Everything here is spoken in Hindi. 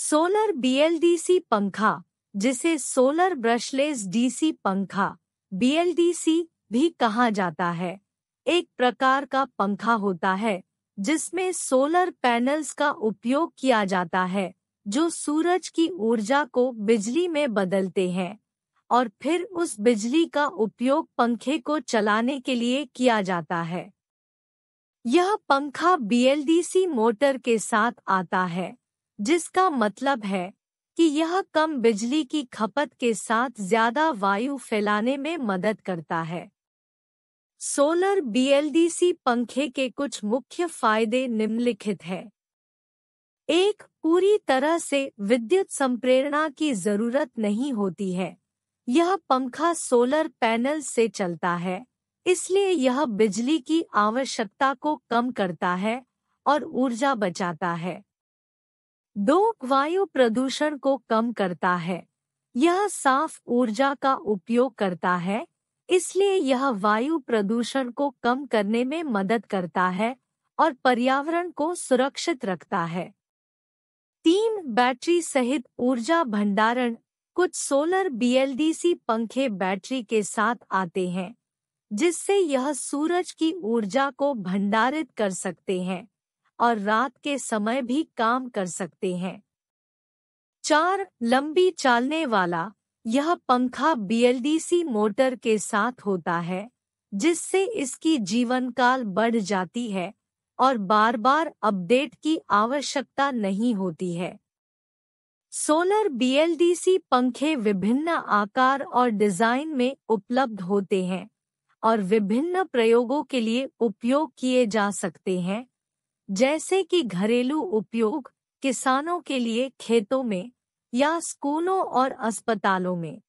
सोलर बीएलडीसी पंखा जिसे सोलर ब्रशलेस डीसी पंखा बीएलडीसी भी कहा जाता है एक प्रकार का पंखा होता है जिसमें सोलर पैनल्स का उपयोग किया जाता है जो सूरज की ऊर्जा को बिजली में बदलते हैं और फिर उस बिजली का उपयोग पंखे को चलाने के लिए किया जाता है यह पंखा बीएलडीसी मोटर के साथ आता है जिसका मतलब है कि यह कम बिजली की खपत के साथ ज्यादा वायु फैलाने में मदद करता है सोलर बीएलडीसी पंखे के कुछ मुख्य फायदे निम्नलिखित हैं एक पूरी तरह से विद्युत संप्रेरणा की जरूरत नहीं होती है यह पंखा सोलर पैनल से चलता है इसलिए यह बिजली की आवश्यकता को कम करता है और ऊर्जा बचाता है दो वायु प्रदूषण को कम करता है यह साफ ऊर्जा का उपयोग करता है इसलिए यह वायु प्रदूषण को कम करने में मदद करता है और पर्यावरण को सुरक्षित रखता है तीन बैटरी सहित ऊर्जा भंडारण कुछ सोलर बीएलडीसी पंखे बैटरी के साथ आते हैं जिससे यह सूरज की ऊर्जा को भंडारित कर सकते हैं और रात के समय भी काम कर सकते हैं चार लंबी चालने वाला यह पंखा बीएलडीसी मोटर के साथ होता है जिससे इसकी जीवनकाल बढ़ जाती है और बार बार अपडेट की आवश्यकता नहीं होती है सोलर बीएलडीसी पंखे विभिन्न आकार और डिजाइन में उपलब्ध होते हैं और विभिन्न प्रयोगों के लिए उपयोग किए जा सकते हैं जैसे कि घरेलू उपयोग किसानों के लिए खेतों में या स्कूलों और अस्पतालों में